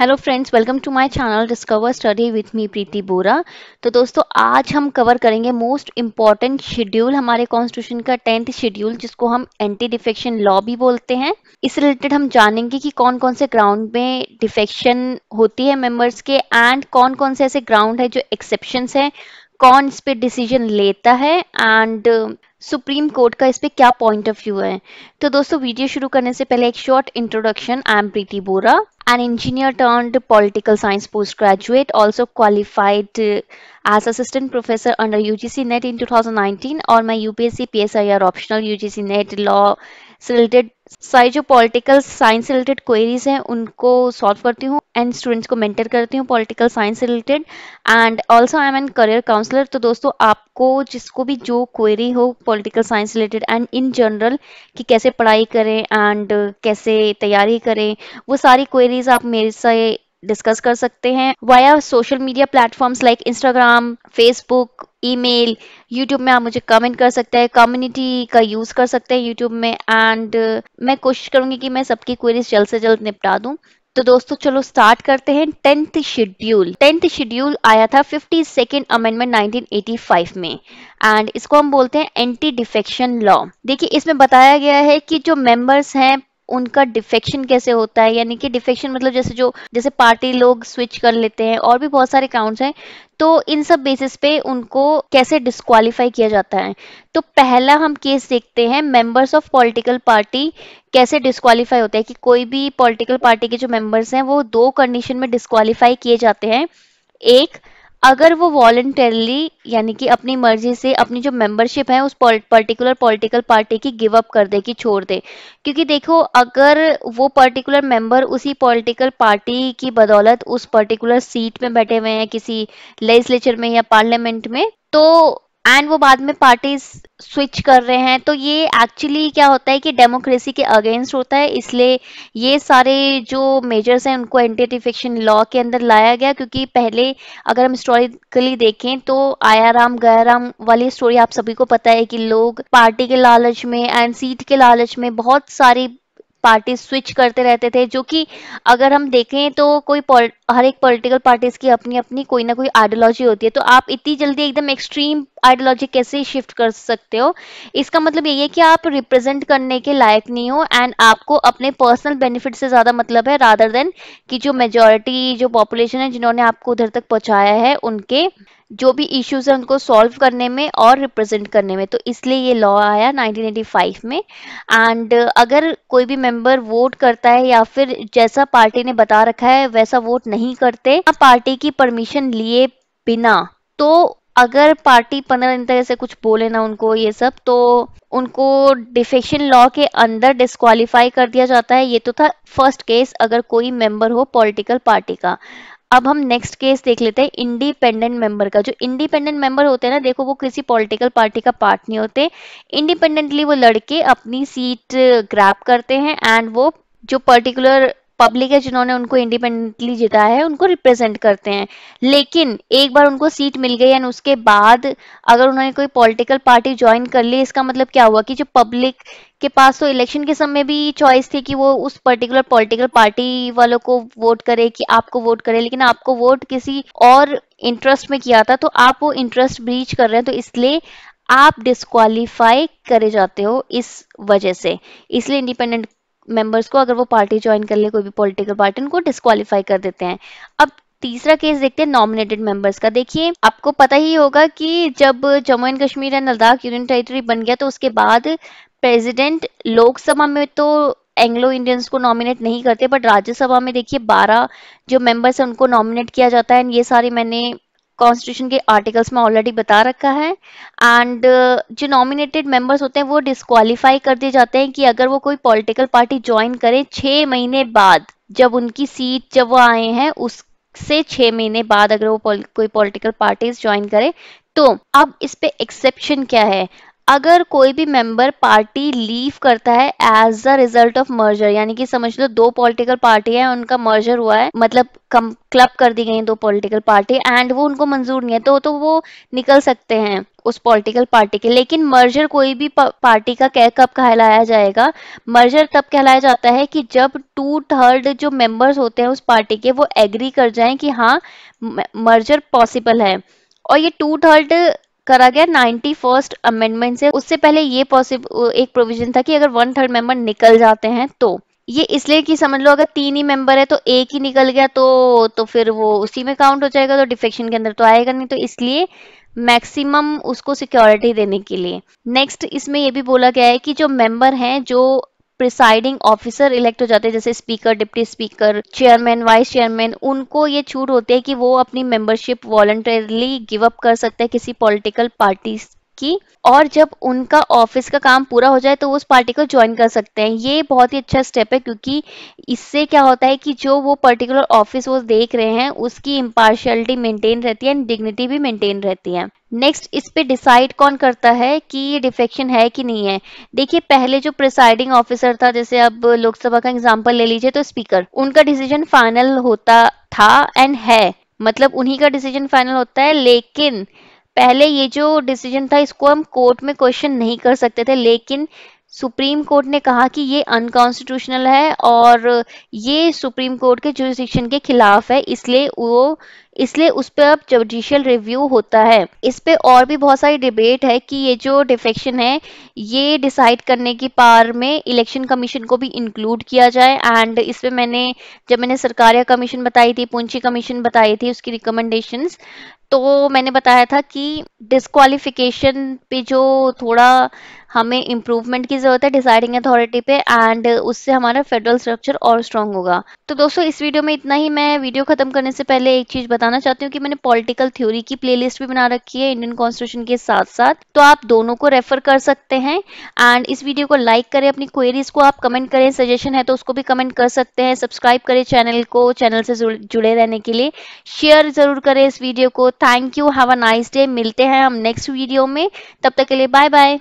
hello friends welcome to my channel discover study with me Preeti Bora तो दोस्तों आज हम कवर करेंगे मोस्ट इम्पॉर्टेंट शेड्यूल हमारे कॉन्स्टिट्यूशन का टेंथ शेड्यूल जिसको हम एंटी डिफेक्शन लॉ भी बोलते हैं इस रिलेटेड हम जानेंगे कि कौन कौन से ग्राउंड में डिफेक्शन होती है मेम्बर्स के एंड कौन कौन से ऐसे ग्राउंड है जो एक्सेप्शन है कौन इस पर डिसीजन लेता है एंड सुप्रीम कोर्ट का इस पर क्या पॉइंट ऑफ व्यू है तो दोस्तों वीडियो शुरू करने से पहले एक short introduction I am Preeti Bora an engineer turn political science post graduate also qualified as assistant professor under U G C NET in two thousand nineteen और मैं UPSC P S I R optional U G C NET law से सारी जो political science related queries हैं उनको solve करती हूँ and students को मेंटर करती हूँ political science related and also I am an career counsellor तो दोस्तों आपको जिसको भी जो क्वेरी हो political science related and in general कि कैसे पढ़ाई करें एंड कैसे तैयारी करें वो सारी क्वेरीज आप मेरे से डिस्कस कर सकते हैं via social media platforms like Instagram Facebook email YouTube में आप मुझे कमेंट कर सकते हैं कम्युनिटी का यूज़ कर सकते हैं यूट्यूब में एंड uh, मैं कोशिश करूंगी कि मैं सबकी क्वेरीज जल्द से जल्द निपटा दूं तो दोस्तों चलो स्टार्ट करते हैं टेंथ शेड्यूल टेंथ शेड्यूल आया था फिफ्टी सेकेंड अमेंडमेंट 1985 में एंड इसको हम बोलते हैं एंटी डिफेक्शन लॉ देखिए इसमें बताया गया है कि जो मेंबर्स हैं उनका डिफेक्शन कैसे होता है यानी कि डिफेक्शन मतलब जैसे जो जैसे पार्टी लोग स्विच कर लेते हैं और भी बहुत सारे काउंट्स हैं तो इन सब बेसिस पे उनको कैसे डिस्कालीफाई किया जाता है तो पहला हम केस देखते हैं मेंबर्स ऑफ पॉलिटिकल पार्टी कैसे डिस्कालीफाई होते हैं कि कोई भी पॉलिटिकल पार्टी के जो मेंबर्स हैं वो दो कंडीशन में डिस्कालीफाई किए जाते हैं एक अगर वो वॉल्टरली यानी कि अपनी मर्जी से अपनी जो मेंबरशिप है उस पर्टिकुलर पॉलिटिकल पार्टी की गिव अप कर दे कि छोड़ दे क्योंकि देखो अगर वो पर्टिकुलर मेंबर उसी पॉलिटिकल पार्टी की बदौलत उस पर्टिकुलर सीट में बैठे हुए हैं किसी लेजिस्लेचर में या पार्लियामेंट में तो एंड वो बाद में पार्टी स्विच कर रहे हैं तो ये एक्चुअली क्या होता है कि डेमोक्रेसी के अगेंस्ट होता है इसलिए ये सारे जो मेजर्स हैं उनको एंटी डिफेक्शन लॉ के अंदर लाया गया क्योंकि पहले अगर हम हिस्टोरिकली देखें तो आया राम गया राम वाली स्टोरी आप सभी को पता है कि लोग पार्टी के लालच में एंड सीट के लालच में बहुत सारी पार्टी स्विच करते रहते थे जो कि अगर हम देखें तो कोई हर एक पॉलिटिकल पार्टीज की अपनी अपनी कोई ना कोई आइडियोलॉजी होती है तो आप इतनी जल्दी एकदम एक्सट्रीम आइडियोलॉजी कैसे शिफ्ट कर सकते हो इसका मतलब यही है कि आप रिप्रेजेंट करने के लायक नहीं हो एंड आपको अपने पर्सनल बेनिफिट से ज़्यादा मतलब है रादर देन कि जो मेजोरिटी जो पॉपुलेशन है जिन्होंने आपको उधर तक पहुँचाया है उनके जो भी इश्यूज हैं उनको सॉल्व करने में और रिप्रेजेंट करने में तो इसलिए ये लॉ आया 1985 में एंड अगर कोई भी मेंबर वोट करता है या फिर जैसा पार्टी ने बता रखा है वैसा वोट नहीं करते पार्टी की परमिशन लिए बिना तो अगर पार्टी पंद्रह दिन तक ऐसे कुछ बोले ना उनको ये सब तो उनको डिफेक्शन लॉ के अंदर डिस्कालीफाई कर दिया जाता है ये तो था फर्स्ट केस अगर कोई मेंबर हो पॉलिटिकल पार्टी का अब हम नेक्स्ट केस देख लेते हैं इंडिपेंडेंट मेंबर का जो इंडिपेंडेंट मेंबर होते हैं ना देखो वो किसी पॉलिटिकल पार्टी का पार्ट नहीं होते इंडिपेंडेंटली वो लड़के अपनी सीट ग्रैप करते हैं एंड वो जो पर्टिकुलर पब्लिक है जिन्होंने उनको इंडिपेंडेंटली जिताया है उनको रिप्रेजेंट करते हैं लेकिन एक बार उनको सीट मिल गई एंड उसके बाद अगर उन्होंने कोई पॉलिटिकल पार्टी ज्वाइन कर ली इसका मतलब क्या हुआ कि जो पब्लिक के पास तो इलेक्शन के समय भी चॉइस थी कि वो उस पर्टिकुलर पॉलिटिकल पार्टी वालों को वोट करे कि आपको वोट करे लेकिन आपको वोट किसी और इंटरेस्ट में किया था तो आप वो इंटरेस्ट ब्रीच कर रहे हैं तो इसलिए आप डिस्कालीफाई करे जाते हो इस वजह से इसलिए इंडिपेंडेंट मेंबर्स को अगर वो पार्टी ज्वाइन कर ले कोई भी पॉलिटिकल पार्टी उनको डिस्कालीफाई कर देते हैं अब तीसरा केस देखते हैं नॉमिनेटेड मेंबर्स का देखिए आपको पता ही होगा कि जब Jammu and Kashmir and Ladakh union territory बन गया तो उसके बाद प्रेसिडेंट लोकसभा में तो एंग्लो इंडियंस को नॉमिनेट नहीं करते बट राज्यसभा में देखिए 12 जो मेंबर्स हैं उनको नॉमिनेट किया जाता है ये सारे मैंने कॉन्स्टिट्यूशन के आर्टिकल्स में ऑलरेडी बता रखा है एंड uh, जो नॉमिनेटेड मेंबर्स होते हैं वो डिस्कालीफाई कर दिए जाते हैं कि अगर वो कोई पॉलिटिकल पार्टी ज्वाइन करे छह महीने बाद जब उनकी सीट जब वो आए हैं उससे छह महीने बाद अगर वो कोई पॉलिटिकल पार्टीज ज्वाइन करे तो अब इस पे एक्सेप्शन क्या है अगर कोई भी मेंबर पार्टी लीव करता है as a result of merger यानी कि समझ लो दो पॉलिटिकल पार्टी है उनका मर्जर हुआ है मतलब कम क्लब कर दी गई दो पॉलिटिकल पार्टी एंड वो उनको मंजूर नहीं है तो तो वो निकल सकते हैं उस पॉलिटिकल पार्टी के लेकिन मर्जर कोई भी पार्टी का कह कब कहलाया जाएगा मर्जर तब कहलाया जाता है कि जब टू थर्ड जो मेंबर्स होते हैं उस पार्टी के वो एग्री कर जाएं कि हाँ मर्जर पॉसिबल है और ये टू थर्ड करा गया नाइनटी फर्स्ट अमेंडमेंट से उससे पहले ये पॉसिबल एक प्रोविजन था कि अगर वन थर्ड मेंबर निकल जाते हैं तो ये इसलिए कि समझ लो अगर तीन ही मेंबर है तो एक ही निकल गया तो तो फिर वो उसी में काउंट हो जाएगा तो डिफेक्शन के अंदर तो आएगा नहीं तो इसलिए मैक्सिमम उसको सिक्योरिटी देने के लिए नेक्स्ट इसमें यह भी बोला गया है कि जो मेंबर हैं जो प्रिसाइडिंग ऑफिसर इलेक्ट हो जाते हैं जैसे speaker deputy speaker chairman vice chairman उनको ये छूट होती है कि वो अपनी मेंबरशिप वॉलंटरली गिव अप कर सकते हैं किसी पॉलिटिकल पार्टी की और जब उनका ऑफिस का काम पूरा हो जाए तो उस पार्टी को ज्वाइन कर सकते हैं ये बहुत ही अच्छा स्टेप है क्योंकि इससे क्या होता है कि जो वो पर्टिकुलर ऑफिस वो देख रहे हैं उसकी इम्पार्शलिटी मेंटेन रहती है एंड डिग्निटी भी मेंटेन रहती है नेक्स्ट इस पे डिसाइड कौन करता है कि ये डिफेक्शन है कि नहीं है देखिए पहले जो प्रिसाइडिंग ऑफिसर था जैसे अब लोकसभा का एग्जाम्पल ले लीजिए तो स्पीकर उनका डिसीजन फाइनल होता था एंड है मतलब उन्हीं का डिसीजन फाइनल होता है लेकिन पहले ये जो डिसीजन था इसको हम कोर्ट में क्वेश्चन नहीं कर सकते थे लेकिन सुप्रीम कोर्ट ने कहा कि ये अनकॉन्स्टिट्यूशनल है और ये सुप्रीम कोर्ट के जो के खिलाफ है इसलिए वो इसलिए उस पर अब जुडिशियल रिव्यू होता है इस पे और भी बहुत सारी डिबेट है कि ये जो डिफेक्शन है ये डिसाइड करने की पार में इलेक्शन कमीशन को भी इंक्लूड किया जाए एंड इस पे मैंने जब मैंने सरकारिया कमीशन बताई थी पूंछी कमीशन बताई थी उसकी रिकमेंडेशन तो मैंने बताया था कि डिस्कालिफिकेशन पे जो थोड़ा हमें इम्प्रूवमेंट की ज़रूरत है डिसाइडिंग अथॉरिटी पे एंड उससे हमारा फेडरल स्ट्रक्चर और स्ट्रांग होगा तो दोस्तों इस वीडियो में इतना ही मैं वीडियो ख़त्म करने से पहले एक चीज़ बता बताना चाहती हूँ कि मैंने पॉलिटिकल थ्योरी की प्लेलिस्ट भी बना रखी है इंडियन कॉन्स्टिट्यूशन के साथ साथ तो आप दोनों को रेफर कर सकते हैं एंड इस वीडियो को लाइक करें अपनी क्वेरीज को आप कमेंट करें सजेशन है तो उसको भी कमेंट कर सकते हैं सब्सक्राइब करें चैनल को चैनल से जुड़े रहने के लिए शेयर जरूर करें इस वीडियो को thank you have a nice day मिलते हैं हम नेक्स्ट वीडियो में तब तक के लिए बाय बाय